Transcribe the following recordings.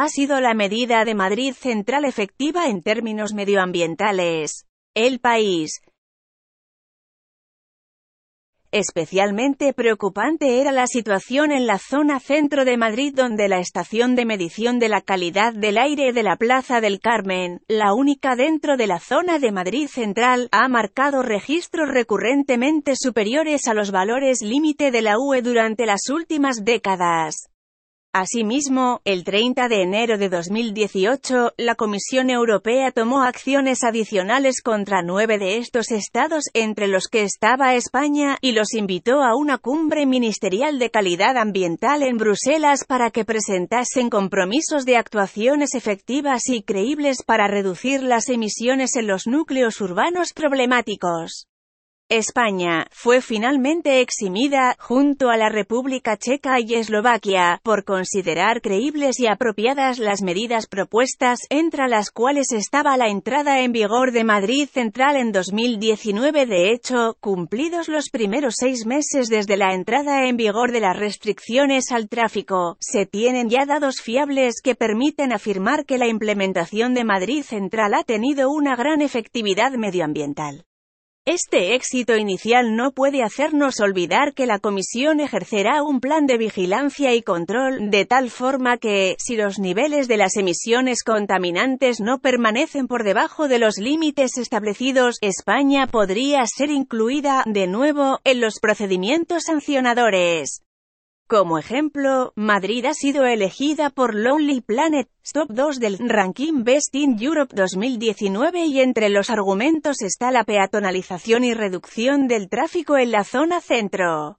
ha sido la medida de Madrid Central efectiva en términos medioambientales. El país. Especialmente preocupante era la situación en la zona centro de Madrid donde la estación de medición de la calidad del aire de la Plaza del Carmen, la única dentro de la zona de Madrid Central, ha marcado registros recurrentemente superiores a los valores límite de la UE durante las últimas décadas. Asimismo, el 30 de enero de 2018, la Comisión Europea tomó acciones adicionales contra nueve de estos estados, entre los que estaba España, y los invitó a una cumbre ministerial de calidad ambiental en Bruselas para que presentasen compromisos de actuaciones efectivas y creíbles para reducir las emisiones en los núcleos urbanos problemáticos. España, fue finalmente eximida, junto a la República Checa y Eslovaquia, por considerar creíbles y apropiadas las medidas propuestas, entre las cuales estaba la entrada en vigor de Madrid Central en 2019. De hecho, cumplidos los primeros seis meses desde la entrada en vigor de las restricciones al tráfico, se tienen ya dados fiables que permiten afirmar que la implementación de Madrid Central ha tenido una gran efectividad medioambiental. Este éxito inicial no puede hacernos olvidar que la Comisión ejercerá un plan de vigilancia y control, de tal forma que, si los niveles de las emisiones contaminantes no permanecen por debajo de los límites establecidos, España podría ser incluida, de nuevo, en los procedimientos sancionadores. Como ejemplo, Madrid ha sido elegida por Lonely Planet, Top 2 del ranking Best in Europe 2019 y entre los argumentos está la peatonalización y reducción del tráfico en la zona centro.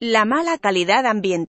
La mala calidad ambiental